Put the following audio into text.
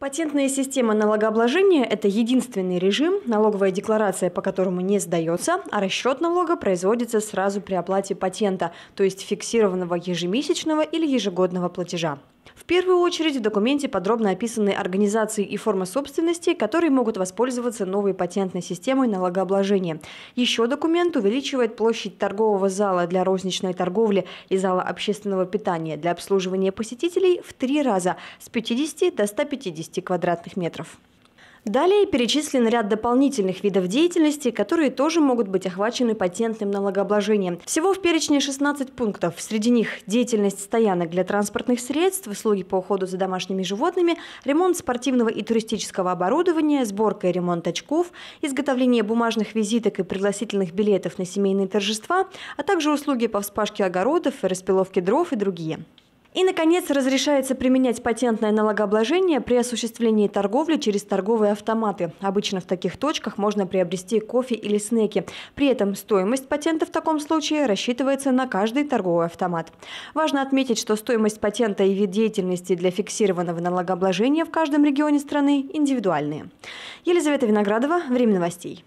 Патентная система налогообложения – это единственный режим, налоговая декларация по которому не сдается, а расчет налога производится сразу при оплате патента, то есть фиксированного ежемесячного или ежегодного платежа. В первую очередь в документе подробно описаны организации и форма собственности, которые могут воспользоваться новой патентной системой налогообложения. Еще документ увеличивает площадь торгового зала для розничной торговли и зала общественного питания для обслуживания посетителей в три раза – с 50 до 150 50 квадратных метров. Далее перечислен ряд дополнительных видов деятельности, которые тоже могут быть охвачены патентным налогообложением. Всего в перечне 16 пунктов. Среди них деятельность стоянок для транспортных средств, услуги по уходу за домашними животными, ремонт спортивного и туристического оборудования, сборка и ремонт очков, изготовление бумажных визиток и пригласительных билетов на семейные торжества, а также услуги по вспашке огородов, распиловке дров и другие. И, наконец, разрешается применять патентное налогообложение при осуществлении торговли через торговые автоматы. Обычно в таких точках можно приобрести кофе или снеки. При этом стоимость патента в таком случае рассчитывается на каждый торговый автомат. Важно отметить, что стоимость патента и вид деятельности для фиксированного налогообложения в каждом регионе страны индивидуальные. Елизавета Виноградова, Время новостей.